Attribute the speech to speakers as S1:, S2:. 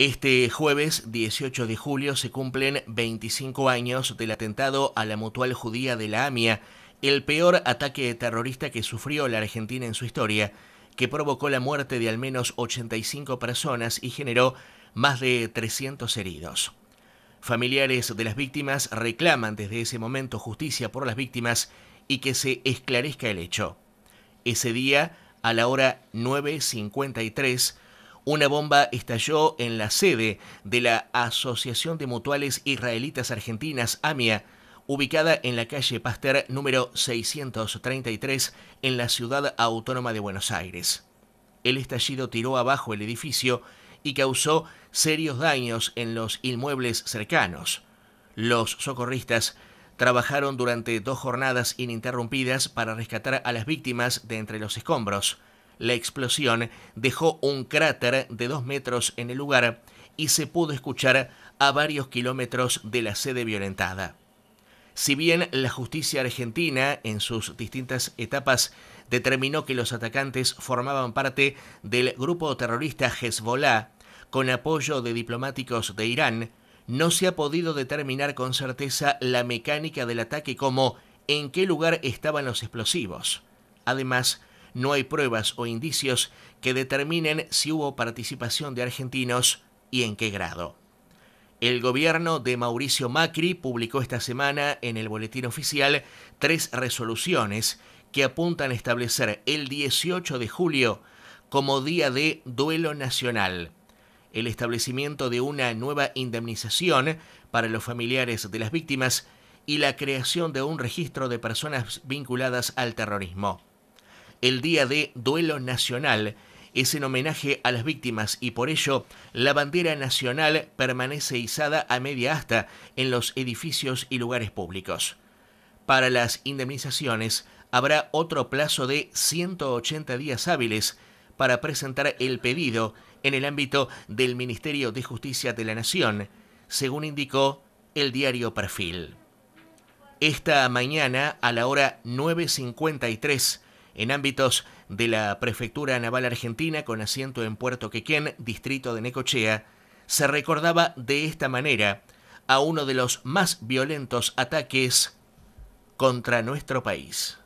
S1: Este jueves 18 de julio se cumplen 25 años del atentado a la mutual judía de la AMIA, el peor ataque terrorista que sufrió la Argentina en su historia, que provocó la muerte de al menos 85 personas y generó más de 300 heridos. Familiares de las víctimas reclaman desde ese momento justicia por las víctimas y que se esclarezca el hecho. Ese día, a la hora 9.53, una bomba estalló en la sede de la Asociación de Mutuales Israelitas Argentinas, AMIA, ubicada en la calle Pasteur número 633 en la ciudad autónoma de Buenos Aires. El estallido tiró abajo el edificio y causó serios daños en los inmuebles cercanos. Los socorristas trabajaron durante dos jornadas ininterrumpidas para rescatar a las víctimas de entre los escombros. La explosión dejó un cráter de dos metros en el lugar y se pudo escuchar a varios kilómetros de la sede violentada. Si bien la justicia argentina, en sus distintas etapas, determinó que los atacantes formaban parte del grupo terrorista Hezbollah, con apoyo de diplomáticos de Irán, no se ha podido determinar con certeza la mecánica del ataque como en qué lugar estaban los explosivos. Además, no hay pruebas o indicios que determinen si hubo participación de argentinos y en qué grado. El gobierno de Mauricio Macri publicó esta semana en el Boletín Oficial tres resoluciones que apuntan a establecer el 18 de julio como Día de Duelo Nacional, el establecimiento de una nueva indemnización para los familiares de las víctimas y la creación de un registro de personas vinculadas al terrorismo el día de duelo nacional es en homenaje a las víctimas y por ello la bandera nacional permanece izada a media asta en los edificios y lugares públicos. Para las indemnizaciones habrá otro plazo de 180 días hábiles para presentar el pedido en el ámbito del Ministerio de Justicia de la Nación, según indicó el diario Perfil. Esta mañana, a la hora 9.53, en ámbitos de la Prefectura Naval Argentina con asiento en Puerto Quequén, distrito de Necochea, se recordaba de esta manera a uno de los más violentos ataques contra nuestro país.